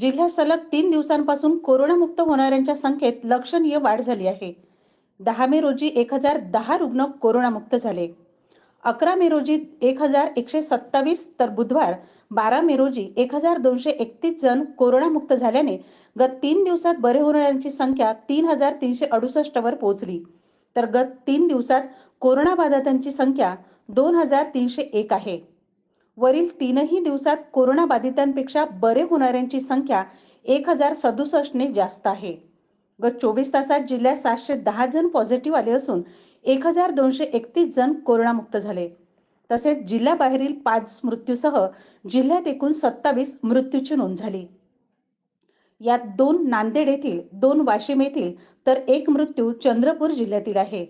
जिल्ह्यात सलग तीन दिवसांपासून कोरोनामुक्त होणाऱ्यांच्या संख्येत लक्षणीय वाढ झाली आहे दहा मे रोजी एक हजार दहा रुग्ण कोरोनामुक्त झाले अकरा मे रोजी एक हजार एकशे सत्तावीस तर बुधवार बारा मे रोजी एक हजार दोनशे एकतीस जण कोरोनामुक्त झाल्याने गत तीन दिवसात बरे होणाऱ्यांची संख्या तीन हजार तीनशे अडुसष्ट वर पोहोचली तर गत तीन दिवसात कोरोनाबाधितांची संख्या दोन हजार तीनशे एक आहे वरील तीनही दिवसात कोरोनाबाधितांपेक्षा बरे होणाऱ्यांची संख्या एक हजार सदुसष्टने जास्त आहे गत चोवीस तासात जिल्ह्यात सातशे दहा जण पॉझिटिव्ह आले असून एक हजार दोनशे एकतीस जण कोरोनामुक्त झाले तसेच जिल्ह्याबाहेरील पाच मृत्यूसह जिल्ह्यात एकूण सत्तावीस मृत्यूची नोंद झाली यात दोन नांदेड येथील दोन वाशिम येथील तर एक मृत्यू चंद्रपूर जिल्ह्यातील आहे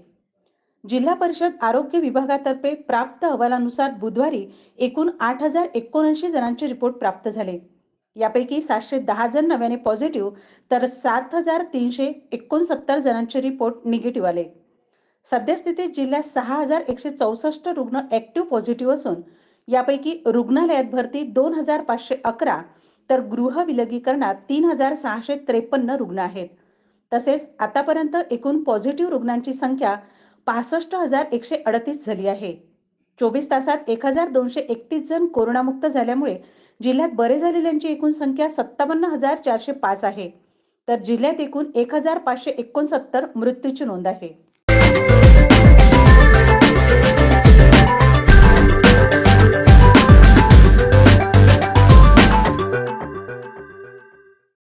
जिल्हा परिषद आरोग्य विभागातर्फे प्राप्त अहवालानुसार बुधवारी एकूण आठ हजार एकोणऐंशी जणांचे रिपोर्ट प्राप्त झाले यापैकी सातशे दहा जण नव्याने पॉझिटिव्ह तर सात हजार तीनशे एकोणसत्तर जणांचे रिपोर्ट निगेटिव्ह आले सद्यस्थितीत जिल्ह्यात सहा हजार एकशे चौसष्ट रुग्ण ऍक्टिव्ह पॉझिटिव्ह असून यापैकी रुग्णालयात भरती दोन हजार पाचशे अकरा तर गृह विलगीकरणात तीन हजार सहाशे त्रेपन्न रुग्ण आहेत तसेच आतापर्यंत एकूण पॉझिटिव्ह रुग्णांची संख्या पासष्ट हजार एकशे अडतीस झाली आहे चोवीस तासात एक हजार दोनशे एकतीस जण कोरोनामुक्त झाल्यामुळे जिल्ह्यात बरे झालेल्यांची एकूण संख्या सत्तावन्न हजार चारशे पाच आहे तर जिल्ह्यात एकूण एक हजार पाचशे एकोणसत्तर मृत्यूची नोंद आहे